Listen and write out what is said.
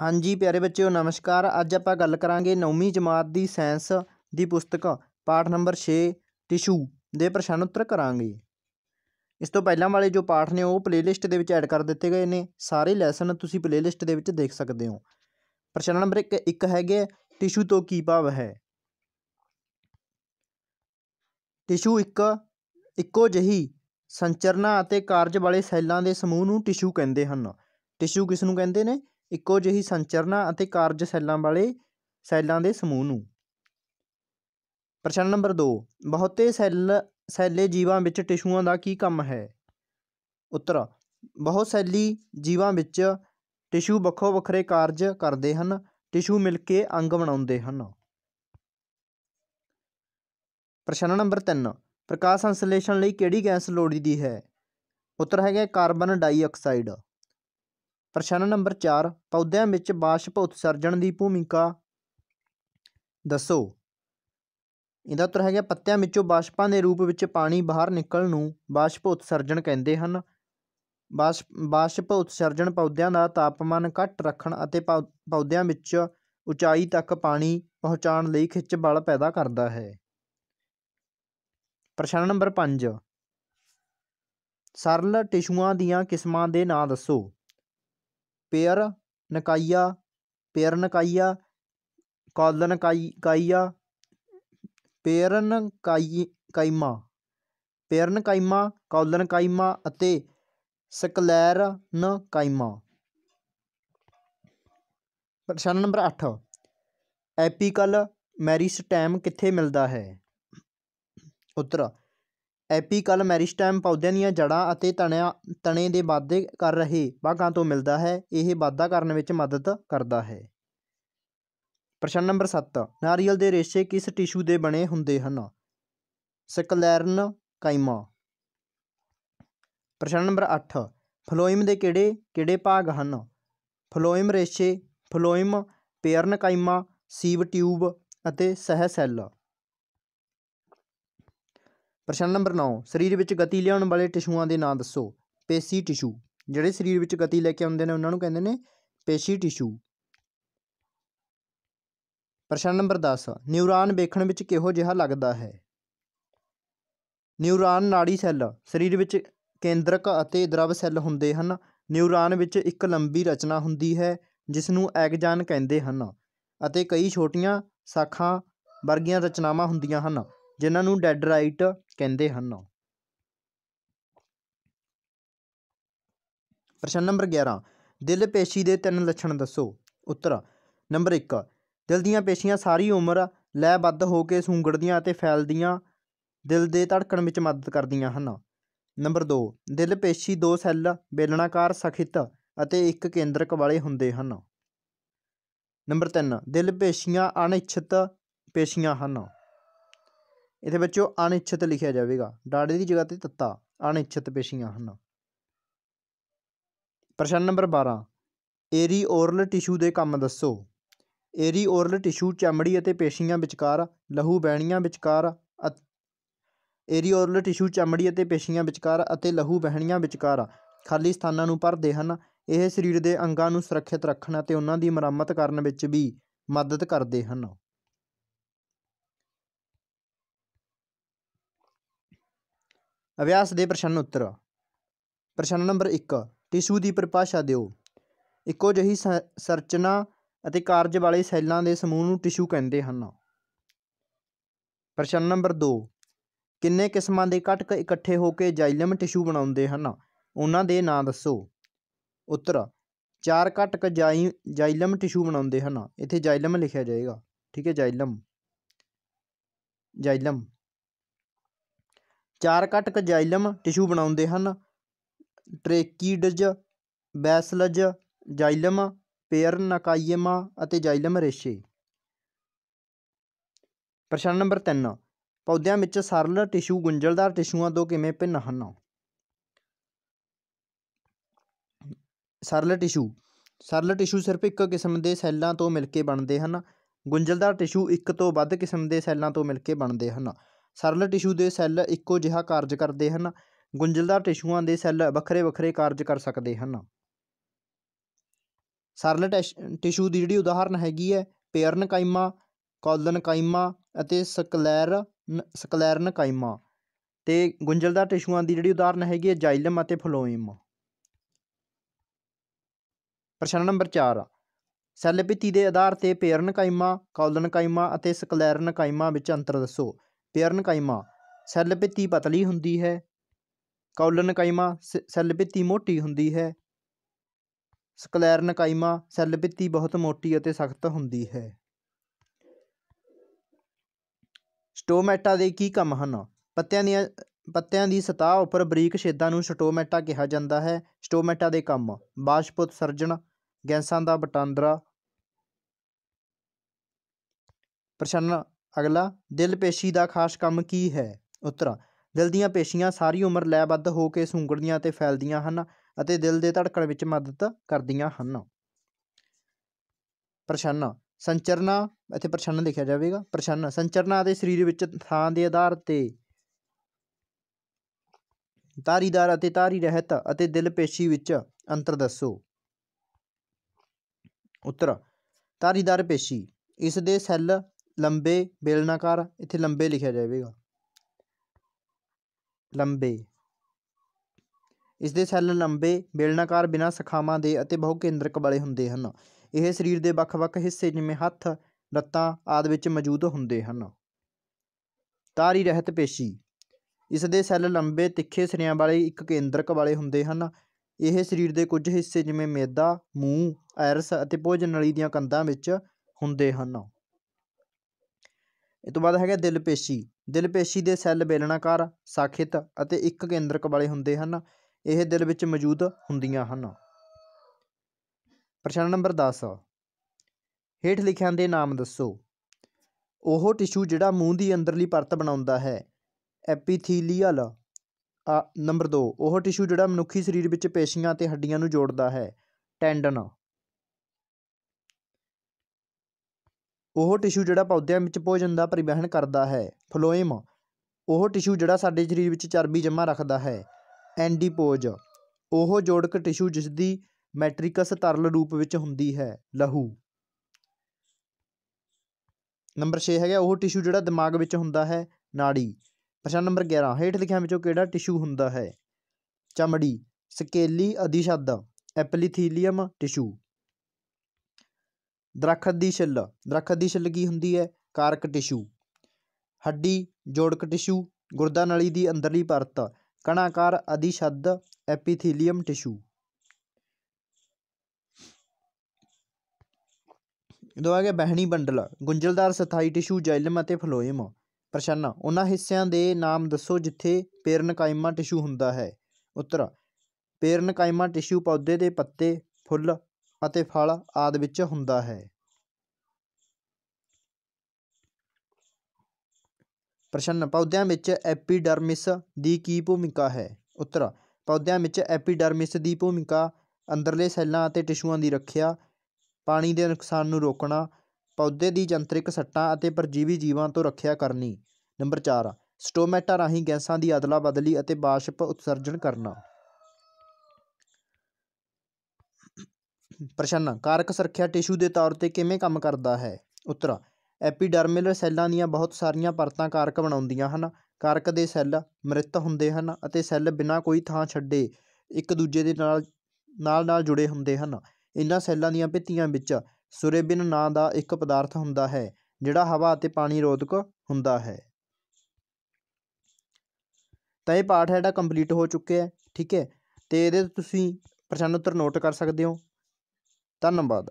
ਹਾਂਜੀ ਪਿਆਰੇ ਬੱਚਿਓ ਨਮਸਕਾਰ ਅੱਜ ਆਪਾਂ ਗੱਲ ਕਰਾਂਗੇ 9ਵੀਂ ਜਮਾਤ ਦੀ ਸਾਇੰਸ ਦੀ ਪੁਸਤਕ ਪਾਠ ਨੰਬਰ 6 ਟਿਸ਼ੂ ਦੇ ਪ੍ਰਸ਼ਨ ਉੱਤਰ ਕਰਾਂਗੇ ਇਸ ਤੋਂ ਪਹਿਲਾਂ ਵਾਲੇ ਜੋ ਪਾਠ ਨੇ ਉਹ ਪਲੇਲਿਸਟ ਦੇ ਵਿੱਚ ਐਡ ਕਰ ਦਿੱਤੇ ਗਏ ਨੇ ਸਾਰੇ ਲੈਸਨ ਤੁਸੀਂ ਪਲੇਲਿਸਟ ਦੇ ਵਿੱਚ ਦੇਖ ਸਕਦੇ ਹੋ ਪ੍ਰਸ਼ਨ ਨੰਬਰ 1 ਇੱਕ ਹੈਗੇ ਟਿਸ਼ੂ ਤੋਂ ਕੀ ਭਾਵ ਹੈ ਟਿਸ਼ੂ ਇੱਕ ਇੱਕੋ ਜਹੀ ਸੰਚਰਨਾ ਅਤੇ ਕਾਰਜ ਵਾਲੇ ਸੈੱਲਾਂ ਦੇ ਸਮੂਹ ਨੂੰ ਟਿਸ਼ੂ ਕਹਿੰਦੇ ਹਨ ਟਿਸ਼ੂ ਕਿਸ ਨੂੰ ਕਹਿੰਦੇ ਨੇ ਇੱਕੋ ਜਿਹੀ ਸੰਚਰਨਾ ਅਤੇ ਕਾਰਜ ਸੈੱਲਾਂ ਵਾਲੇ ਸੈੱਲਾਂ ਦੇ ਸਮੂਹ ਨੂੰ ਪ੍ਰਸ਼ਨ ਨੰਬਰ 2 ਬਹੁਤੇ ਸੈੱਲ ਸੈੱਲੇ ਜੀਵਾਂ ਵਿੱਚ ਟਿਸ਼ੂਆਂ ਦਾ ਕੀ ਕੰਮ ਹੈ ਉੱਤਰ ਬਹੁਤ ਸੈੱਲੀ ਜੀਵਾਂ ਵਿੱਚ ਟਿਸ਼ੂ ਵੱਖੋ ਵੱਖਰੇ ਕਾਰਜ ਕਰਦੇ ਹਨ ਟਿਸ਼ੂ ਮਿਲ ਕੇ ਅੰਗ ਬਣਾਉਂਦੇ ਹਨ ਪ੍ਰਸ਼ਨ ਨੰਬਰ 3 ਪ੍ਰਕਾਸ਼ ਸੰਸ਼ਲੇਸ਼ਣ ਲਈ ਕਿਹੜੀ ਗੈਸ ਲੋੜੀਦੀ ਹੈ ਉੱਤਰ ਹੈਗਾ ਕਾਰਬਨ ਡਾਈਆਕਸਾਈਡ ਪ੍ਰਸ਼ਨ ਨੰਬਰ 4 ਪੌਦਿਆਂ ਵਿੱਚ ਬਾਸ਼ਪ ਉਤਸਰਜਨ ਦੀ ਭੂਮਿਕਾ ਦੱਸੋ ਇਹਦਾ ਉੱਤਰ ਹੈਗਾ ਪੱਤਿਆਂ ਵਿੱਚੋਂ ਬਾਸ਼ਪਾਂ ਦੇ ਰੂਪ ਵਿੱਚ ਪਾਣੀ ਬਾਹਰ ਨਿਕਲਣ ਨੂੰ ਬਾਸ਼ਪ ਉਤਸਰਜਨ ਕਹਿੰਦੇ ਹਨ ਬਾਸ਼ਪ ਉਤਸਰਜਨ ਪੌਦਿਆਂ ਦਾ ਤਾਪਮਾਨ ਘੱਟ ਰੱਖਣ ਅਤੇ ਪੌਦਿਆਂ ਵਿੱਚ ਉਚਾਈ ਤੱਕ ਪਾਣੀ ਪਹੁੰਚਾਉਣ ਲਈ ਖਿੱਚ ਬਲ ਪੈਦਾ ਕਰਦਾ ਹੈ ਪ੍ਰਸ਼ਨ ਨੰਬਰ 5 ਸਰਲ ਟਿਸ਼ੂਆਂ ਦੀਆਂ ਕਿਸਮਾਂ ਦੇ ਨਾਂ ਦੱਸੋ ਪੇਅਰ ਨਕਾਈਆ ਪੇਰਨਕਾਈਆ ਕੋਲਨਕਾਈ ਕਾਈਆ ਪੇਰਨਕਾਈ ਕਾਈਮਾ ਪੇਰਨਕਾਈਮਾ ਕੋਲਨਕਾਈਮਾ ਅਤੇ ਸਕਲੈਰਨਕਾਈਮਾ ਪ੍ਰਸ਼ਨ ਨੰਬਰ 8 ਐਪੀਕਲ ਮੈਰੀਸਟੈਮ ਕਿੱਥੇ ਮਿਲਦਾ ਹੈ ਉੱਤਰ ਐਪੀਕਲ ਮੈਰੀਸਟੈਮ ਪੌਦਿਆਂ ਦੀਆਂ ਜੜ੍ਹਾਂ ਅਤੇ ਤਣਿਆਂ ਤਣੇ ਦੇ ਵਾਧੇ ਕਰ ਰਹੇ ਬਾਗਾਂ ਤੋਂ ਮਿਲਦਾ ਹੈ ਇਹ ਵਾਧਾ ਕਰਨ ਵਿੱਚ ਮਦਦ ਕਰਦਾ ਹੈ ਪ੍ਰਸ਼ਨ ਨੰਬਰ 7 ਨਾਰੀਅਲ ਦੇ ਰੇਸ਼ੇ ਕਿਸ ਟਿਸ਼ੂ ਦੇ ਬਣੇ ਹੁੰਦੇ ਹਨ ਸਕਲੈਰਨ ਕਾਈਮਾ ਪ੍ਰਸ਼ਨ ਨੰਬਰ 8 ਫਲੋਇਮ ਦੇ ਕਿਹੜੇ ਕਿਹੜੇ ਭਾਗ ਹਨ ਫਲੋਇਮ ਰੇਸ਼ੇ ਫਲੋਇਮ ਪੇਰਨ ਕਾਈਮਾ ਸੀਵ ਟਿਊਬ ਅਤੇ ਸਹਿ ਸੈੱਲ ਪ੍ਰਸ਼ਨ ਨੰਬਰ 9 ਸਰੀਰ ਵਿੱਚ ਗਤੀ ਲਿਆਉਣ ਵਾਲੇ ਟਿਸ਼ੂਆਂ ਦੇ ਨਾਂ ਦੱਸੋ ਪੇਸ਼ੀ ਟਿਸ਼ੂ ਜਿਹੜੇ ਸਰੀਰ ਵਿੱਚ ਗਤੀ ਲੈ ਕੇ ਆਉਂਦੇ ਨੇ ਉਹਨਾਂ ਨੂੰ ਕਹਿੰਦੇ ਨੇ ਪੇਸ਼ੀ ਟਿਸ਼ੂ ਪ੍ਰਸ਼ਨ ਨੰਬਰ 10 ਨਿਊਰਾਨ ਵੇਖਣ ਵਿੱਚ ਕਿਹੋ ਜਿਹਾ ਲੱਗਦਾ ਹੈ ਨਿਊਰਾਨ ਨਾੜੀ ਸੈੱਲ ਸਰੀਰ ਵਿੱਚ ਕੇਂਦਰਕ ਅਤੇ ਦਰਵ ਸੈੱਲ ਹੁੰਦੇ ਹਨ ਨਿਊਰਾਨ ਵਿੱਚ ਇੱਕ ਲੰਬੀ ਰਚਨਾ ਹੁੰਦੀ ਹੈ ਜਿਸ ਨੂੰ ਐਗਜਾਨ ਕਹਿੰਦੇ ਹਨ ਅਤੇ ਕਈ ਛੋਟੀਆਂ ਸਾਖਾਂ ਵਰਗੀਆਂ ਰਚਨਾਵਾਂ ਹੁੰਦੀਆਂ ਹਨ ਜਿਨ੍ਹਾਂ ਨੂੰ ਡੈਡ ਰਾਈਟ ਕਹਿੰਦੇ ਹਨ ਪ੍ਰਸ਼ਨ ਨੰਬਰ 11 ਦਿਲ ਪੇਸ਼ੀ ਦੇ ਤਿੰਨ ਲੱਛਣ ਦੱਸੋ ਉੱਤਰ ਨੰਬਰ 1 ਦਿਲ ਦੀਆਂ ਪੇਸ਼ੀਆਂ ਸਾਰੀ ਉਮਰ ਲੈ ਵੱਧ ਹੋ ਕੇ ਸੁੰਗੜਦੀਆਂ ਅਤੇ ਫੈਲਦੀਆਂ ਦਿਲ ਦੇ ਧੜਕਣ ਵਿੱਚ ਮਦਦ ਕਰਦੀਆਂ ਹਨ ਨੰਬਰ 2 ਦਿਲ ਪੇਸ਼ੀ ਦੋ ਸੈੱਲ ਬੇਲਣਾਕਾਰ ਸਖਿਤ ਅਤੇ ਇੱਕ ਕੇਂਦਰਕ ਵਾਲੇ ਹੁੰਦੇ ਹਨ ਨੰਬਰ 3 ਦਿਲ ਪੇਸ਼ੀਆਂ ਅਣਇਛਤ ਪੇਸ਼ੀਆਂ ਹਨ ਇਹਦੇ ਬੱਚੋ ਅਨਿਸ਼ਚਿਤ ਲਿਖਿਆ ਜਾਵੇਗਾ ਡਾੜੇ ਦੀ ਜਗ੍ਹਾ ਤੇ ਤੱਤਾ ਅਨਿਸ਼ਚਿਤ ਪੇਸ਼ੀਆਂ ਹਨ ਪ੍ਰਸ਼ਨ ਨੰਬਰ 12 ਏਰੀ ਓਰਲ ਟਿਸ਼ੂ ਦੇ ਕੰਮ ਦੱਸੋ ਏਰੀ ਓਰਲ ਟਿਸ਼ੂ ਚਮੜੀ ਅਤੇ ਪੇਸ਼ੀਆਂ ਵਿਚਕਾਰ ਲਹੂ ਵਹਿਣੀਆਂ ਵਿਚਕਾਰ ਏਰੀ ਓਰਲ ਟਿਸ਼ੂ ਚਮੜੀ ਅਤੇ ਪੇਸ਼ੀਆਂ ਵਿਚਕਾਰ ਅਤੇ ਲਹੂ ਵਹਿਣੀਆਂ ਵਿਚਕਾਰ ਖਾਲੀ ਸਥਾਨਾਂ ਨੂੰ ਭਰਦੇ ਹਨ ਇਹ ਸਰੀਰ ਦੇ ਅੰਗਾਂ ਨੂੰ ਸੁਰੱਖਿਅਤ ਰੱਖਣ ਅਤੇ ਉਹਨਾਂ ਦੀ ਮੁਰੰਮਤ ਕਰਨ ਵਿੱਚ ਵੀ ਮਦਦ ਕਰਦੇ ਹਨ ਅਭਿਆਸ ਦੇ ਪ੍ਰਸ਼ਨ ਉੱਤਰ ਪ੍ਰਸ਼ਨ ਨੰਬਰ 1 ਟਿਸ਼ੂ ਦੀ ਪਰਿਭਾਸ਼ਾ ਦਿਓ ਇੱਕੋ ਜਿਹੀ ਸੰਰਚਨਾ ਅਤੇ ਕਾਰਜ ਵਾਲੇ ਸੈੱਲਾਂ ਦੇ ਸਮੂਹ ਨੂੰ ਟਿਸ਼ੂ ਕਹਿੰਦੇ ਹਨ ਪ੍ਰਸ਼ਨ ਨੰਬਰ 2 ਕਿੰਨੇ ਕਿਸਮਾਂ ਦੇ ਘਟਕ ਇਕੱਠੇ ਹੋ ਕੇ ਜਾਈਲਮ ਟਿਸ਼ੂ ਬਣਾਉਂਦੇ ਹਨ ਉਹਨਾਂ ਦੇ ਨਾਂ ਦੱਸੋ ਉੱਤਰ ਚਾਰ ਘਟਕ ਜਾਈਲਮ ਟਿਸ਼ੂ ਬਣਾਉਂਦੇ ਹਨ ਇੱਥੇ ਜਾਈਲਮ ਲਿਖਿਆ ਜਾਏਗਾ ਠੀਕ ਹੈ ਜਾਈਲਮ ਜਾਈਲਮ ਚਾਰ ਘਟਕ ਜਾਈਲਮ ਟਿਸ਼ੂ ਬਣਾਉਂਦੇ ਹਨ ਟ੍ਰੇਕੀਡਜ ਬੈਸਲਜ ਜਾਈਲਮ ਪੇਰਨਕਾਈਮਾ ਅਤੇ ਜਾਈਲਮ ਰੇਸ਼ੇ ਪ੍ਰਸ਼ਨ ਨੰਬਰ 3 ਪੌਦਿਆਂ ਵਿੱਚ ਸਰਲ ਟਿਸ਼ੂ ਗੁੰਝਲਦਾਰ ਟਿਸ਼ੂਆਂ ਤੋਂ ਕਿਵੇਂ ਭਿੰਨ ਹਨ ਸਰਲ ਟਿਸ਼ੂ ਸਰਲ ਟਿਸ਼ੂ ਸਿਰਫ ਇੱਕ ਕਿਸਮ ਦੇ ਸੈੱਲਾਂ ਤੋਂ ਮਿਲ ਕੇ ਬਣਦੇ ਹਨ ਗੁੰਝਲਦਾਰ ਟਿਸ਼ੂ ਇੱਕ ਤੋਂ ਵੱਧ ਕਿਸਮ ਦੇ ਸੈੱਲਾਂ ਤੋਂ ਮਿਲ ਕੇ ਬਣਦੇ ਹਨ ਸਰਲ ਟਿਸ਼ੂ ਦੇ ਸੈੱਲ ਇੱਕੋ ਜਿਹਾ ਕਾਰਜ ਕਰਦੇ ਹਨ ਗੁੰਝਲਦਾਰ ਟਿਸ਼ੂਆਂ ਦੇ ਸੈੱਲ ਵੱਖਰੇ-ਵੱਖਰੇ ਕਾਰਜ ਕਰ ਸਕਦੇ ਹਨ ਸਰਲ ਟਿਸ਼ੂ ਦੀ ਜਿਹੜੀ ਉਦਾਹਰਨ ਹੈਗੀ ਹੈ ਪੇਅਰਨ ਕਾਇਮਾ ਕੋਲਨ ਕਾਇਮਾ ਅਤੇ ਸਕਲੈਰ ਸਕਲੈਰਨ ਕਾਇਮਾ ਤੇ ਗੁੰਝਲਦਾਰ ਟਿਸ਼ੂਆਂ ਦੀ ਜਿਹੜੀ ਉਦਾਹਰਨ ਹੈਗੀ ਹੈ ਜਾਈਲਮ ਅਤੇ ਫਲੋਇਮ ਪ੍ਰਸ਼ਨ ਨੰਬਰ 4 ਸੈੱਲ ਭਿੱਤੀ ਦੇ ਆਧਾਰ ਤੇ ਪੇਅਰਨ ਕਾਇਮਾ ਕੋਲਨ ਕਾਇਮਾ ਅਤੇ ਸਕਲੈਰਨ ਕਾਇਮਾ ਵਿੱਚ ਅੰਤਰ ਦੱਸੋ ਪੇਰਨਕਾਈਮਾ ਸੈੱਲ ਭਿੱਤੀ ਪਤਲੀ ਹੁੰਦੀ ਹੈ ਕੌਲਨਕਾਈਮਾ ਸੈੱਲ ਭਿੱਤੀ ਮੋਟੀ ਹੁੰਦੀ ਹੈ ਸਕਲੈਰਨਕਾਈਮਾ ਸੈੱਲ ਭਿੱਤੀ ਬਹੁਤ ਮੋਟੀ ਅਤੇ ਸਖਤ ਹੁੰਦੀ ਹੈ ਸਟੋਮੈਟਾ ਦੇ ਕੀ ਕੰਮ ਹਨ ਪੱਤਿਆਂ ਦੀਆਂ ਪੱਤਿਆਂ ਦੀ ਸਤਹ ਉੱਪਰ ਬਰੀਕ ਛੇਦਾਂ ਨੂੰ ਸਟੋਮੈਟਾ ਕਿਹਾ ਜਾਂਦਾ ਹੈ ਸਟੋਮੈਟਾ ਦੇ ਕੰਮ ਬਾਸ਼ਪੁੱਤ ਸਰਜਣ ਗੈਸਾਂ ਦਾ ਵਟਾਂਦਰਾ ਪ੍ਰਸ਼ਨ ਅਗਲਾ ਦਿਲ ਪੇਸ਼ੀ ਦਾ ਖਾਸ ਕੰਮ ਕੀ ਹੈ ਉੱਤਰ ਦਿਲ ਦੀਆਂ ਪੇਸ਼ੀਆਂ ਸਾਰੀ ਉਮਰ ਲੈਬੱਧ ਹੋ ਕੇ ਸੁੰਗੜਦੀਆਂ ਤੇ ਫੈਲਦੀਆਂ ਹਨ ਅਤੇ ਦਿਲ ਦੇ ਧੜਕਣ ਵਿੱਚ ਮਦਦ ਕਰਦੀਆਂ ਹਨ ਪ੍ਰਸ਼ਨ ਸੰਚਰਨਾ ਇੱਥੇ ਪ੍ਰਸ਼ਨ ਲਿਖਿਆ ਜਾਵੇਗਾ ਪ੍ਰਸ਼ਨ ਸੰਚਰਨਾ ਦੇ ਸਰੀਰ ਵਿੱਚ ਥਾਂ ਦੇ ਆਧਾਰ ਤੇ ਤਾਰੀਦਾਰ ਅਤੇ ਤਾਰੀ ਰਹਿਤ ਅਤੇ ਦਿਲ ਪੇਸ਼ੀ ਵਿੱਚ ਅੰਤਰ ਦੱਸੋ ਉੱਤਰ ਤਾਰੀਦਾਰ ਪੇਸ਼ੀ ਇਸ ਦੇ ਸੈੱਲ ਲੰਬੇ ਬੇਲਨਾਕਾਰ ਇੱਥੇ ਲੰਬੇ ਲਿਖਿਆ ਜਾਵੇਗਾ ਲੰਬੇ ਇਸ ਦੇ ਸੈੱਲ ਲੰਬੇ ਬੇਲਨਾਕਾਰ ਬਿਨਾਂ ਸਖਾਵਾਂ ਦੇ ਅਤੇ ਬਹੁ ਕੇਂਦਰਕ ਵਾਲੇ ਹੁੰਦੇ ਹਨ ਇਹ ਸਰੀਰ ਦੇ ਵੱਖ-ਵੱਖ ਹਿੱਸੇ ਜਿਵੇਂ ਹੱਥ ਲੱਤਾਂ ਆਦਿ ਵਿੱਚ ਮੌਜੂਦ ਹੁੰਦੇ ਹਨ ਤਾਰੀ ਰਹਿਤ ਪੇਸ਼ੀ ਇਸ ਦੇ ਸੈੱਲ ਲੰਬੇ ਤਿੱਖੇ ਸਿਰਿਆਂ ਵਾਲੇ ਇੱਕ ਕੇਂਦਰਕ ਵਾਲੇ ਹੁੰਦੇ ਹਨ ਇਹ ਸਰੀਰ ਦੇ ਕੁਝ ਹਿੱਸੇ ਜਿਵੇਂ ਮੇਦਾ ਮੂੰਹ ਐਰਸ ਅਤੇ ਭੋਜਨ ਨਲੀ ਦੀਆਂ ਕੰਧਾਂ ਵਿੱਚ ਹੁੰਦੇ ਹਨ ਇਹ ਤੋਂ ਬਾਅਦ ਹੈਗਾ ਦਿਲਪੇਸ਼ੀ ਦਿਲਪੇਸ਼ੀ ਦੇ ਸੈੱਲ ਬੇਲਣਾਕਾਰ ਸਾਖਿਤ ਅਤੇ ਇੱਕ ਕੇਂਦਰਕ ਵਾਲੇ ਹੁੰਦੇ ਹਨ ਇਹ ਦਿਲ ਵਿੱਚ ਮੌਜੂਦ ਹੁੰਦੀਆਂ ਹਨ ਪ੍ਰਸ਼ਨ ਨੰਬਰ 10 ਹੇਠ ਲਿਖਿਆਂ ਦੇ ਨਾਮ ਦੱਸੋ ਉਹ ਟਿਸ਼ੂ ਜਿਹੜਾ ਮੂੰਹ ਦੀ ਅੰਦਰਲੀ ਪਰਤ ਬਣਾਉਂਦਾ ਹੈ ਐਪੀਥੀਲੀਅਲ ਨੰਬਰ 2 ਉਹ ਟਿਸ਼ੂ ਜਿਹੜਾ ਮਨੁੱਖੀ ਸਰੀਰ ਵਿੱਚ ਪੇਸ਼ੀਆਂ ਅਤੇ ਹੱਡੀਆਂ ਨੂੰ ਜੋੜਦਾ ਹੈ ਟੈਂਡਨ ਉਹ ਟਿਸ਼ੂ ਜਿਹੜਾ ਪੌਦਿਆਂ ਵਿੱਚ ਭੋਜਨ ਦਾ ਪਰਿਵਹਨ ਕਰਦਾ ਹੈ ਫਲੋਇਮ ਉਹ ਟਿਸ਼ੂ ਜਿਹੜਾ ਸਾਡੇ ਸਰੀਰ ਵਿੱਚ ਚਰਬੀ ਜਮ੍ਹਾਂ ਰੱਖਦਾ ਹੈ ਐਂਡੀਪੋਜ ਉਹ ਜੋੜਕ ਟਿਸ਼ੂ ਜਿਸ ਦੀ ਮੈਟ੍ਰਿਕਸ ਤਰਲ ਰੂਪ ਵਿੱਚ ਹੁੰਦੀ ਹੈ ਲਹੂ ਨੰਬਰ 6 ਹੈਗਾ ਉਹ ਟਿਸ਼ੂ ਜਿਹੜਾ ਦਿਮਾਗ ਵਿੱਚ ਹੁੰਦਾ ਹੈ ਨਾੜੀ ਪ੍ਰਸ਼ਨ ਨੰਬਰ 11 ਹੇਠ ਲਿਖਿਆਂ ਵਿੱਚੋਂ ਕਿਹੜਾ ਟਿਸ਼ੂ ਹੁੰਦਾ ਹੈ ਚਮੜੀ ਸਕੇਲੀ ਅਧਿਸ਼ਦ ਐਪਲੀਥੀਲੀਅਮ ਟਿਸ਼ੂ ਦਰਖਤ ਦੀ ਛਿੱਲ ਦਰਖਤ ਦੀ ਛਿੱਲ ਕੀ ਹੁੰਦੀ ਹੈ ਕਾਰਕ ਟਿਸ਼ੂ ਹੱਡੀ ਜੋੜਕ ਟਿਸ਼ੂ ਗੁਰਦਾ ਨਲੀ ਦੀ ਅੰਦਰਲੀ ਪਰਤ ਕਣਾਕਾਰ ਆਦਿ ਸ਼ਬਦ ਐਪੀਥੀਲੀਅਮ ਟਿਸ਼ੂ ਦੋ ਆ ਗਿਆ ਬਹਿਣੀ ਬੰਡਲ ਗੁੰਝਲਦਾਰ ਸਥਾਈ ਟਿਸ਼ੂ ਜਾਇਲਮ ਅਤੇ ਫਲੋਇਮ ਪ੍ਰਸ਼ਨ ਉਹਨਾਂ ਹਿੱਸਿਆਂ ਦੇ ਨਾਮ ਦੱਸੋ ਜਿੱਥੇ ਪੇਰਨ ਕਾਇਮਾ ਟਿਸ਼ੂ ਹੁੰਦਾ ਹੈ ਉੱਤਰ ਪੇਰਨ ਕਾਇਮਾ ਟਿਸ਼ੂ ਪੌਦੇ ਦੇ ਪੱਤੇ ਫੁੱਲ ਅਤੇ ਫਲ ਆਦਿ ਵਿੱਚ ਹੁੰਦਾ ਹੈ ਪ੍ਰਸ਼ਨ ਪੌਦਿਆਂ ਵਿੱਚ ਐਪੀਡਰਮਿਸ ਦੀ ਕੀ ਭੂਮਿਕਾ ਹੈ ਉੱਤਰ ਪੌਦਿਆਂ ਵਿੱਚ ਐਪੀਡਰਮਿਸ ਦੀ ਭੂਮਿਕਾ ਅੰਦਰਲੇ ਸੈੱਲਾਂ ਅਤੇ ਟਿਸ਼ੂਆਂ ਦੀ ਰੱਖਿਆ ਪਾਣੀ ਦੇ ਨੁਕਸਾਨ ਨੂੰ ਰੋਕਣਾ ਪੌਦੇ ਦੀ ਜੰਤਰਿਕ ਸੱਟਾਂ ਅਤੇ ਪਰਜੀਵੀ ਜੀਵਾਂ ਤੋਂ ਰੱਖਿਆ ਕਰਨੀ ਨੰਬਰ 4 ਸਟੋਮੈਟਾ ਰਾਹੀਂ ਗੈਸਾਂ ਦੀ ਅਦਲਾ ਬਦਲੀ ਅਤੇ ਬਾਸ਼ਪ ਉਤਸਰਜਨ ਕਰਨਾ ਪ੍ਰਸ਼ਨ ਕਾਰਕ ਸੁਰੱਖਿਆ ਟਿਸ਼ੂ ਦੇ ਤੌਰ ਤੇ ਕਿਵੇਂ ਕੰਮ ਕਰਦਾ ਹੈ ਉੱਤਰ ਐਪੀਡਰਮਲ ਸੈੱਲਾਂ ਦੀਆਂ ਬਹੁਤ ਸਾਰੀਆਂ ਪਰਤਾਂ ਕਾਰਕ ਬਣਾਉਂਦੀਆਂ ਹਨ ਕਾਰਕ ਦੇ ਸੈੱਲ ਮ੍ਰਿਤ ਹੁੰਦੇ ਹਨ ਅਤੇ ਸੈੱਲ ਬਿਨਾਂ ਕੋਈ ਥਾਂ ਛੱਡੇ ਇੱਕ ਦੂਜੇ ਦੇ ਨਾਲ ਨਾਲ ਨਾਲ ਜੁੜੇ ਹੁੰਦੇ ਹਨ ਇਹਨਾਂ ਸੈੱਲਾਂ ਦੀਆਂ ਭਿੱਤੀਆਂ ਵਿੱਚ ਸੁਰੇਬਿਨ ਨਾਂ ਦਾ ਇੱਕ ਪਦਾਰਥ ਹੁੰਦਾ ਹੈ ਜਿਹੜਾ ਹਵਾ ਅਤੇ ਪਾਣੀ ਰੋਧਕ ਹੁੰਦਾ ਹੈ ਤਾਂ ਇਹ ਪਾਠ ਜਿਹੜਾ ਕੰਪਲੀਟ ਹੋ ਚੁੱਕਿਆ ਹੈ ਠੀਕ ਹੈ ਤੇ ਇਹਦੇ ਤੁਸੀਂ ਪ੍ਰਸ਼ਨ ਉੱਤਰ ਨੋਟ ਕਰ ਸਕਦੇ ਹੋ ਧੰਨਵਾਦ